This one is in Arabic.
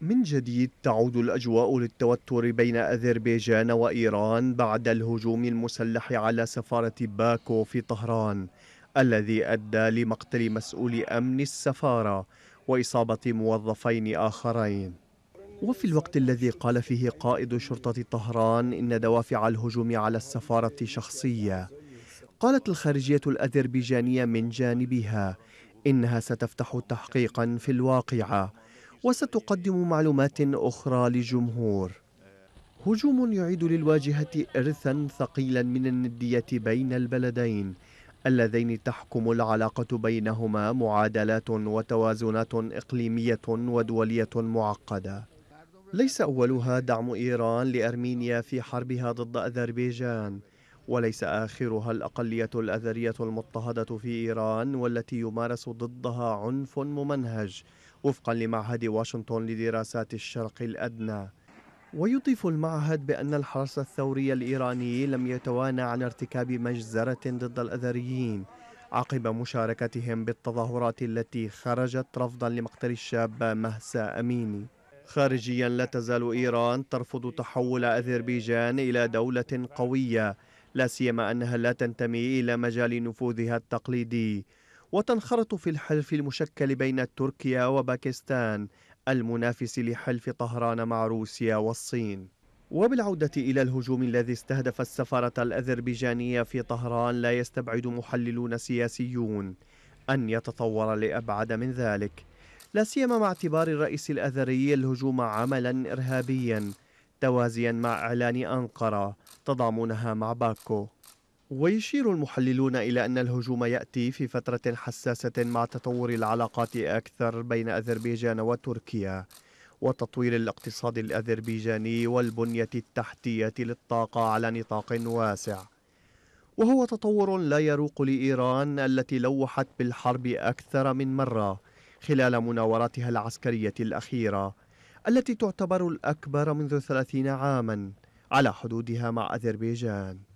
من جديد تعود الأجواء للتوتر بين أذربيجان وإيران بعد الهجوم المسلح على سفارة باكو في طهران الذي أدى لمقتل مسؤول أمن السفارة وإصابة موظفين آخرين وفي الوقت الذي قال فيه قائد شرطة طهران إن دوافع الهجوم على السفارة شخصية قالت الخارجية الأذربيجانية من جانبها إنها ستفتح تحقيقا في الواقعة وستقدم معلومات أخرى للجمهور هجوم يعيد للواجهة إرثا ثقيلا من الندية بين البلدين اللذين تحكم العلاقة بينهما معادلات وتوازنات إقليمية ودولية معقدة ليس أولها دعم إيران لأرمينيا في حربها ضد أذربيجان وليس آخرها الأقلية الأذرية المضطهدة في إيران والتي يمارس ضدها عنف ممنهج وفقا لمعهد واشنطن لدراسات الشرق الأدنى ويضيف المعهد بأن الحرس الثوري الإيراني لم يتوانى عن ارتكاب مجزرة ضد الأذريين عقب مشاركتهم بالتظاهرات التي خرجت رفضا لمقتل الشابة مهسا أميني خارجيا لا تزال إيران ترفض تحول أذربيجان إلى دولة قوية لا سيما أنها لا تنتمي إلى مجال نفوذها التقليدي وتنخرط في الحلف المشكل بين تركيا وباكستان المنافس لحلف طهران مع روسيا والصين وبالعودة إلى الهجوم الذي استهدف السفارة الأذربيجانية في طهران لا يستبعد محللون سياسيون أن يتطور لأبعد من ذلك لا سيما مع اعتبار الرئيس الأذري الهجوم عملا إرهابيا توازيا مع إعلان أنقرة تضامنها مع باكو ويشير المحللون إلى أن الهجوم يأتي في فترة حساسة مع تطور العلاقات أكثر بين أذربيجان وتركيا وتطوير الاقتصاد الأذربيجاني والبنية التحتية للطاقة على نطاق واسع وهو تطور لا يروق لإيران التي لوحت بالحرب أكثر من مرة خلال مناوراتها العسكرية الأخيرة التي تعتبر الأكبر منذ ثلاثين عاماً على حدودها مع أذربيجان